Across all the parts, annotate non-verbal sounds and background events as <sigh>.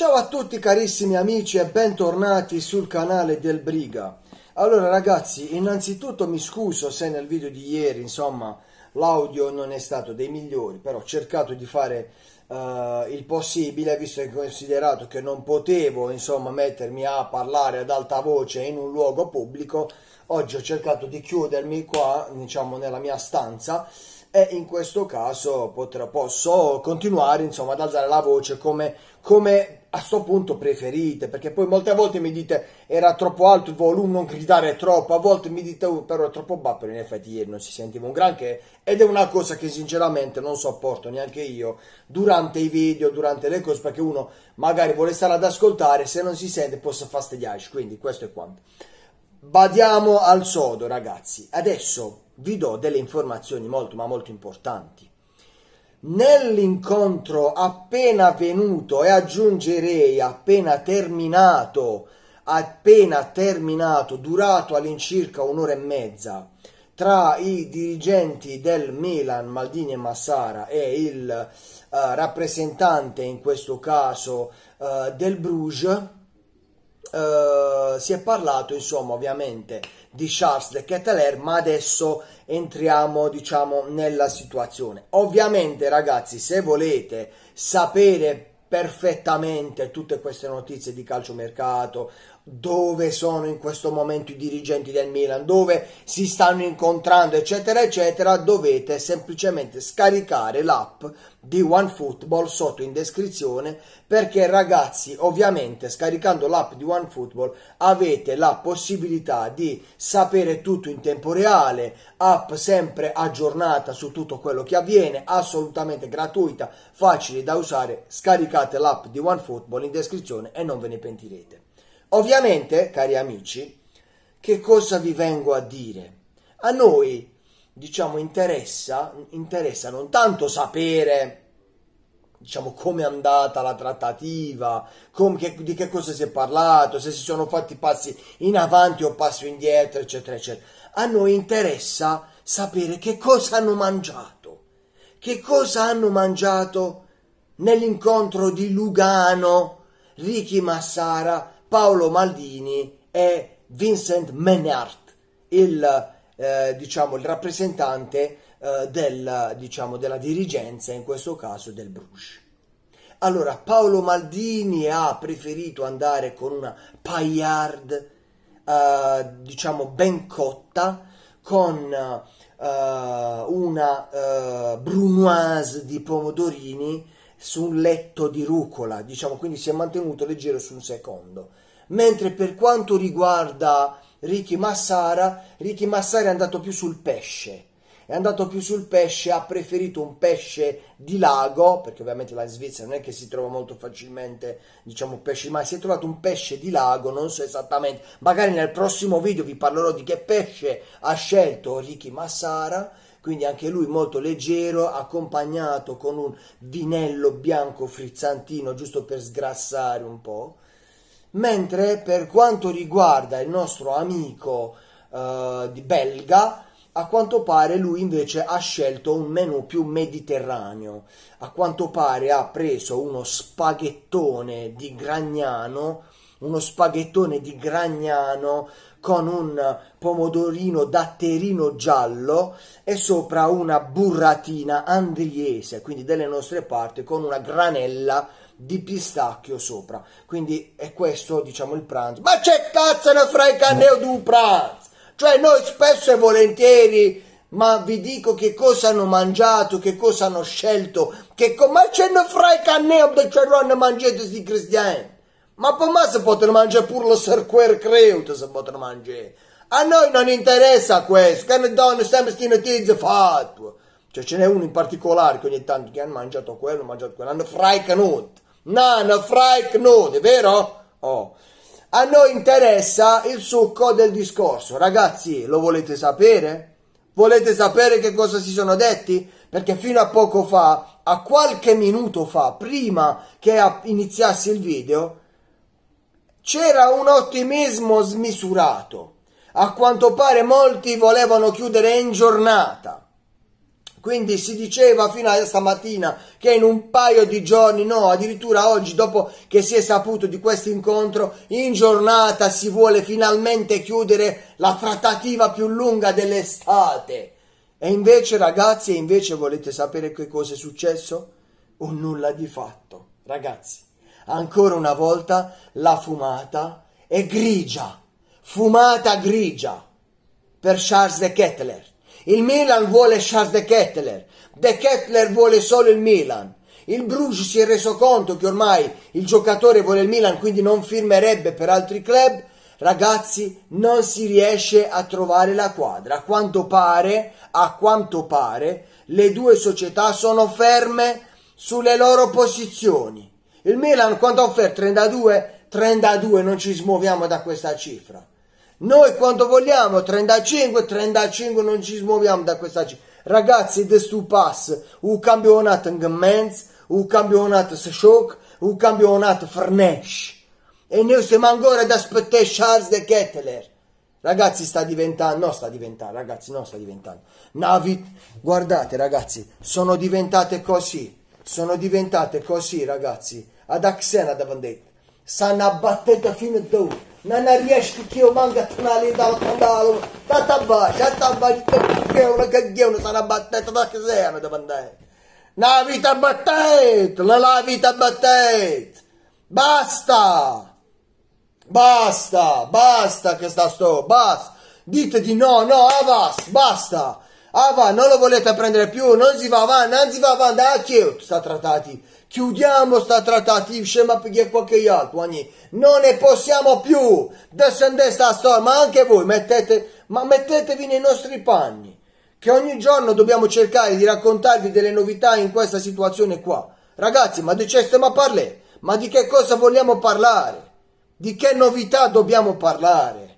Ciao a tutti carissimi amici e bentornati sul canale del Briga. Allora ragazzi, innanzitutto mi scuso se nel video di ieri, insomma, l'audio non è stato dei migliori, però ho cercato di fare uh, il possibile, visto che considerato che non potevo, insomma, mettermi a parlare ad alta voce in un luogo pubblico, oggi ho cercato di chiudermi qua, diciamo, nella mia stanza e in questo caso potrò, posso continuare, insomma, ad alzare la voce come, come a sto punto preferite, perché poi molte volte mi dite era troppo alto il volume, non gridare troppo, a volte mi dite oh, però è troppo basso, in effetti ieri non si sentiva un granché ed è una cosa che sinceramente non sopporto neanche io durante i video, durante le cose, perché uno magari vuole stare ad ascoltare, se non si sente possa fastidiarci, quindi questo è quanto. Badiamo al sodo ragazzi, adesso vi do delle informazioni molto ma molto importanti nell'incontro appena avvenuto e aggiungerei appena terminato, appena terminato, durato all'incirca un'ora e mezza, tra i dirigenti del Milan, Maldini e Massara, e il uh, rappresentante, in questo caso, uh, del Bruges, eh, si è parlato insomma ovviamente di Charles de Keteler ma adesso entriamo diciamo nella situazione ovviamente ragazzi se volete sapere perfettamente tutte queste notizie di calciomercato dove sono in questo momento i dirigenti del Milan, dove si stanno incontrando, eccetera, eccetera, dovete semplicemente scaricare l'app di OneFootball sotto in descrizione perché ragazzi, ovviamente scaricando l'app di OneFootball avete la possibilità di sapere tutto in tempo reale, app sempre aggiornata su tutto quello che avviene, assolutamente gratuita, facile da usare, scaricate l'app di OneFootball in descrizione e non ve ne pentirete. Ovviamente, cari amici, che cosa vi vengo a dire? A noi, diciamo, interessa, interessa non tanto sapere diciamo, come è andata la trattativa, com, che, di che cosa si è parlato, se si sono fatti passi in avanti o passi indietro, eccetera, eccetera. A noi interessa sapere che cosa hanno mangiato, che cosa hanno mangiato nell'incontro di Lugano, Ricky Massara Paolo Maldini e Vincent Menard, il, eh, diciamo, il rappresentante eh, del, diciamo, della dirigenza, in questo caso del Bruges. Allora, Paolo Maldini ha preferito andare con una Paillard, eh, diciamo, ben cotta, con eh, una eh, brunoise di pomodorini su un letto di rucola, diciamo, quindi si è mantenuto leggero su un secondo mentre per quanto riguarda Ricky Massara, Ricky Massara è andato più sul pesce, è andato più sul pesce, ha preferito un pesce di lago, perché ovviamente la Svizzera non è che si trova molto facilmente, diciamo, pesci ma si è trovato un pesce di lago, non so esattamente, magari nel prossimo video vi parlerò di che pesce ha scelto Ricky Massara, quindi anche lui molto leggero, accompagnato con un vinello bianco frizzantino, giusto per sgrassare un po' mentre per quanto riguarda il nostro amico eh, belga, a quanto pare lui invece ha scelto un menù più mediterraneo, a quanto pare ha preso uno spaghettone di gragnano, uno spaghettone di gragnano con un pomodorino datterino giallo e sopra una burratina andriese, quindi delle nostre parti, con una granella di pistacchio sopra. Quindi è questo, diciamo, il pranzo. Ma c'è cazzo ne frega il canneo d'un pranzo! Cioè noi spesso e volentieri, ma vi dico che cosa hanno mangiato, che cosa hanno scelto, che co- ma c'è ne fra il canneo del cerrone mangiato questi cristiani! Ma per me si possono mangiare pure lo serquer creut, se possono mangiare. A noi non interessa questo, che ne danno sempre queste notizie fatte. Cioè ce n'è uno in particolare che ogni tanto che hanno mangiato quello, hanno mangiato quello, hanno fraicanut. Nana fry knude, vero? Oh. A noi interessa il succo del discorso. Ragazzi, lo volete sapere? Volete sapere che cosa si sono detti? Perché fino a poco fa, a qualche minuto fa, prima che iniziasse il video, c'era un ottimismo smisurato. A quanto pare molti volevano chiudere in giornata. Quindi si diceva fino a stamattina che in un paio di giorni, no, addirittura oggi, dopo che si è saputo di questo incontro, in giornata si vuole finalmente chiudere la trattativa più lunga dell'estate. E invece, ragazzi, invece volete sapere che cosa è successo? Un nulla di fatto. Ragazzi, ancora una volta la fumata è grigia. Fumata grigia per Charles de Kettler. Il Milan vuole Charles De Kettler. De Kettler vuole solo il Milan. Il Bruges si è reso conto che ormai il giocatore vuole il Milan, quindi non firmerebbe per altri club. Ragazzi, non si riesce a trovare la quadra. A quanto pare, a quanto pare, le due società sono ferme sulle loro posizioni. Il Milan quanto ha 32? 32, non ci smuoviamo da questa cifra. Noi quando vogliamo 35, 35 non ci smuoviamo da questa cifra. Ragazzi, de stu pass, un campionato in Gemmenz, un campionato se shock, un campionato Farnesh. E noi siamo ancora ad aspettare Charles de Kettler. Ragazzi, sta diventando, no, sta diventando, ragazzi, no, sta diventando. Navi, guardate, ragazzi, sono diventate così, sono diventate così, ragazzi. Ad Axena da Vendetta sana batida fina do non riesco que eu manga tonali dal condalo tata baixa tata baixa caggeuna caggeuna sana battetta da casena da bandai la vita battetta la la vita battetta basta basta basta che sta sto basta dite di no no avas basta avas, non lo volete prendere più, non si va avanti, non si va avanti, ah, sta trattati Chiudiamo sta trattativa scema perché qualche altro, ogni. Non ne possiamo più. Descendete sta storia, ma anche voi mettete, ma mettetevi nei nostri panni. Che ogni giorno dobbiamo cercare di raccontarvi delle novità in questa situazione qua. Ragazzi, ma di che stiamo parlando? Ma di che cosa vogliamo parlare? Di che novità dobbiamo parlare?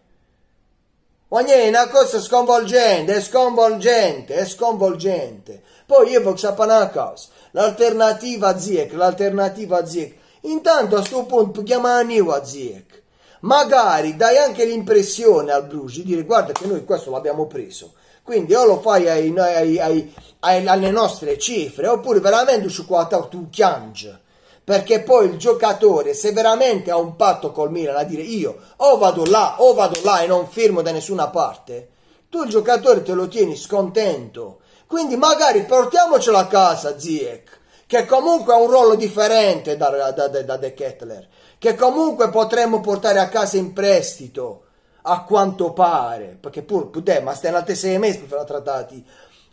Ogni è una cosa sconvolgente, è sconvolgente, è sconvolgente. Poi io voglio sapere una cosa l'alternativa a Ziek, l'alternativa a Ziek. Intanto a sto punto chiama Aneva Ziek. Magari dai anche l'impressione al Bruce di dire guarda che noi questo l'abbiamo preso. Quindi o lo fai ai, ai, ai, alle nostre cifre oppure veramente su quattro tu chiangi perché poi il giocatore se veramente ha un patto col Milan a dire io o vado là o vado là e non firmo da nessuna parte tu il giocatore te lo tieni scontento quindi magari portiamocelo a casa Ziek, che comunque ha un ruolo differente da, da, da, da De Kettler, che comunque potremmo portare a casa in prestito, a quanto pare, perché pur, pute, ma stai in altri sei mesi per farla trattati.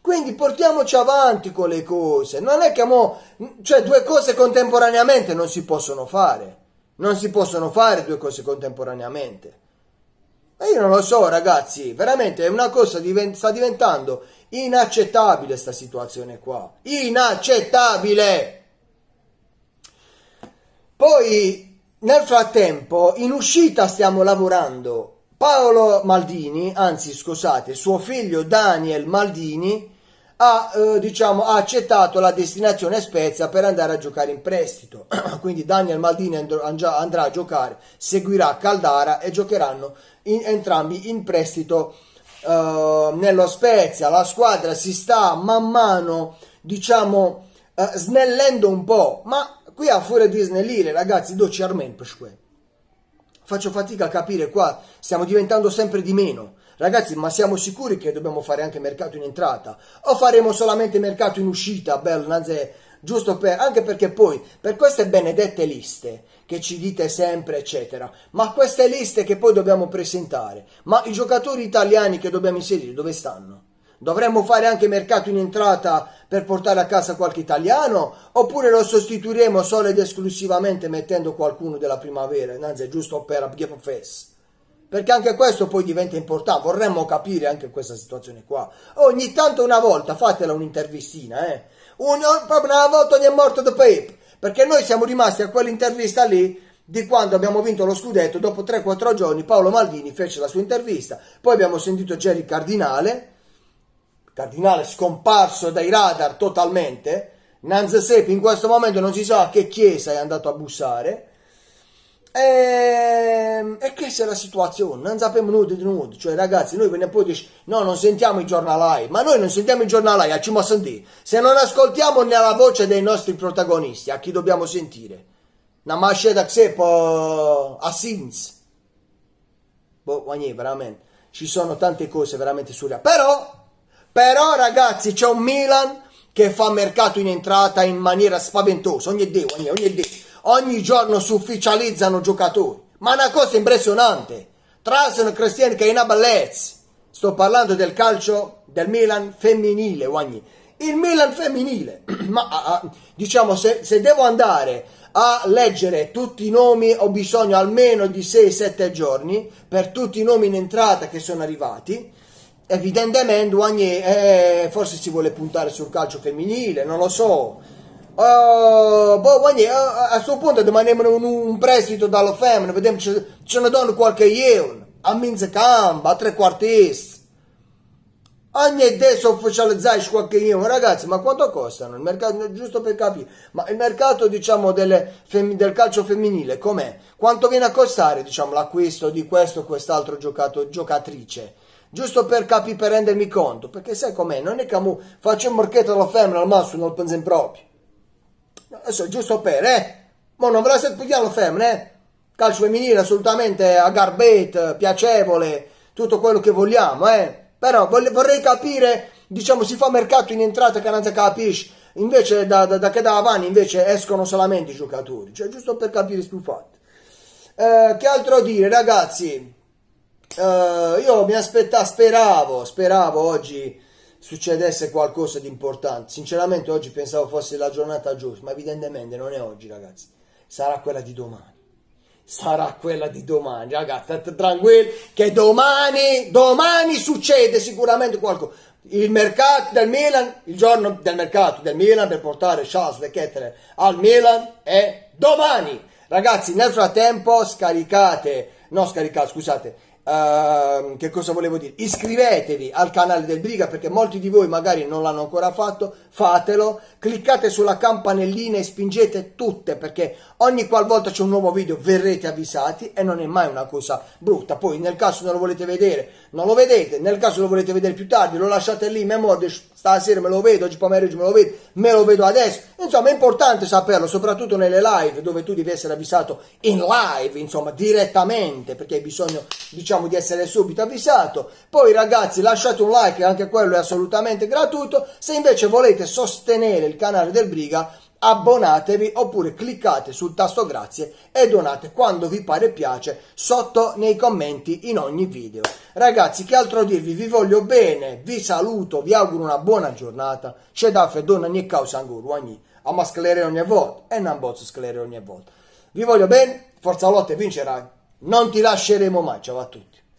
Quindi portiamoci avanti con le cose, non è che mo, cioè due cose contemporaneamente non si possono fare, non si possono fare due cose contemporaneamente. Ma io non lo so, ragazzi, veramente è una cosa, divent sta diventando inaccettabile sta situazione qua. Inaccettabile! Poi, nel frattempo, in uscita stiamo lavorando. Paolo Maldini, anzi scusate, suo figlio Daniel Maldini, ha, eh, diciamo, ha accettato la destinazione Spezia per andare a giocare in prestito. <clears throat> Quindi Daniel Maldini andrà a giocare, seguirà Caldara e giocheranno in, entrambi in prestito eh, nello Spezia. La squadra si sta man mano, diciamo, eh, snellendo un po', ma qui a fuori di snellire, ragazzi, do armen Faccio fatica a capire qua, stiamo diventando sempre di meno Ragazzi, ma siamo sicuri che dobbiamo fare anche mercato in entrata? O faremo solamente mercato in uscita, Bellanze? Giusto per, anche perché poi, per queste benedette liste che ci dite sempre, eccetera, ma queste liste che poi dobbiamo presentare, ma i giocatori italiani che dobbiamo inserire, dove stanno? Dovremmo fare anche mercato in entrata per portare a casa qualche italiano? Oppure lo sostituiremo solo ed esclusivamente mettendo qualcuno della primavera, innanzi giusto per Gepofess? perché anche questo poi diventa importante, vorremmo capire anche questa situazione qua. Ogni tanto una volta fatela un'intervistina, eh. Oh, una volta ogni morto the pape, perché noi siamo rimasti a quell'intervista lì di quando abbiamo vinto lo scudetto, dopo 3-4 giorni Paolo Maldini fece la sua intervista, poi abbiamo sentito Jerry Cardinale, Cardinale scomparso dai radar totalmente, Nanzesepi in questo momento non si sa a che chiesa è andato a bussare, Ehm, e, e questa è la situazione, non sappiamo nulla di nulla. Cioè, ragazzi, noi ve ne poi dici: no, non sentiamo i giornalai, ma noi non sentiamo i giornalai, a ci mo sentire. Se non ascoltiamo nella voce dei nostri protagonisti, a chi dobbiamo sentire? Una mascia da Xepo a Sins. Boh, ma niente, veramente. Ci sono tante cose veramente surreali. Però, però, ragazzi, c'è un Milan che fa mercato in entrata in maniera spaventosa. Ogni day, ogni, ogni ogni giorno si ufficializzano giocatori. Ma è una cosa impressionante. Tra sono cristiani che è una bellezza. Sto parlando del calcio del Milan femminile, Wagni. Il Milan femminile. <clears throat> Ma ah, ah, diciamo, se, se devo andare a leggere tutti i nomi ho bisogno almeno di 6-7 giorni per tutti i nomi in entrata che sono arrivati. Evidentemente Wagni eh, forse si vuole puntare sul calcio femminile, non lo so. Uh, boh, a, questo punto domaniamo un, un prestito dalla femmina, vediamo se ce ne danno qualche euro. A mezza camba, a tre quarti. Ogni adesso ufficializzare qualche euro, ragazzi, ma quanto costano? Il mercato, giusto per capire, ma il mercato diciamo delle, del calcio femminile com'è? Quanto viene a costare diciamo, l'acquisto di questo o quest'altro giocato, giocatrice? Giusto per capire, per rendermi conto, perché sai com'è? Non è che faccio un marchetto alla femmina al massimo, non pensi in proprio adesso giusto per, eh, ma non ve la state pigliando le femmine, eh? calcio femminile assolutamente a garbate, piacevole, tutto quello che vogliamo, eh, però vorrei capire, diciamo, si fa mercato in entrata che non si capisce, invece da, da, da che da avanti invece escono solamente i giocatori, cioè giusto per capire sto fatto. Eh, che altro dire, ragazzi? Eh, io mi aspettavo, speravo, speravo oggi succedesse qualcosa di importante. Sinceramente oggi pensavo fosse la giornata giusta, ma evidentemente non è oggi ragazzi, sarà quella di domani. Sarà quella di domani, ragazzi, state tranquilli che domani, domani succede sicuramente qualcosa. Il mercato del Milan, il giorno del mercato del Milan per portare Charles De Ketterer al Milan è domani. Ragazzi, nel frattempo scaricate, no scaricate, scusate, Ehm, che cosa volevo dire? Iscrivetevi al canale del Briga perché molti di voi magari non l'hanno ancora fatto, fatelo, cliccate sulla campanellina e spingete tutte perché ogni qualvolta c'è un nuovo video verrete avvisati e non è mai una cosa brutta. Poi nel caso non lo volete vedere, non lo vedete, nel caso lo volete vedere più tardi, lo lasciate lì, memoria, stasera me lo vedo, oggi pomeriggio me lo vedo, me lo vedo adesso. Insomma, è importante saperlo, soprattutto nelle live dove tu devi essere avvisato in live, insomma, direttamente perché hai bisogno, diciamo speriamo di essere subito avvisato. Poi ragazzi lasciate un like, anche quello è assolutamente gratuito. Se invece volete sostenere il canale del Briga, abbonatevi oppure cliccate sul tasto grazie e donate quando vi pare e piace sotto nei commenti in ogni video. Ragazzi, che altro dirvi? Vi voglio bene, vi saluto, vi auguro una buona giornata. C'è da fare donna ogni causa anguru, ogni ama masclere ogni volta e non bozzo sclere ogni volta. Vi voglio bene, forza lotte vincerai. Non ti lasceremo mai, ciao a tutti.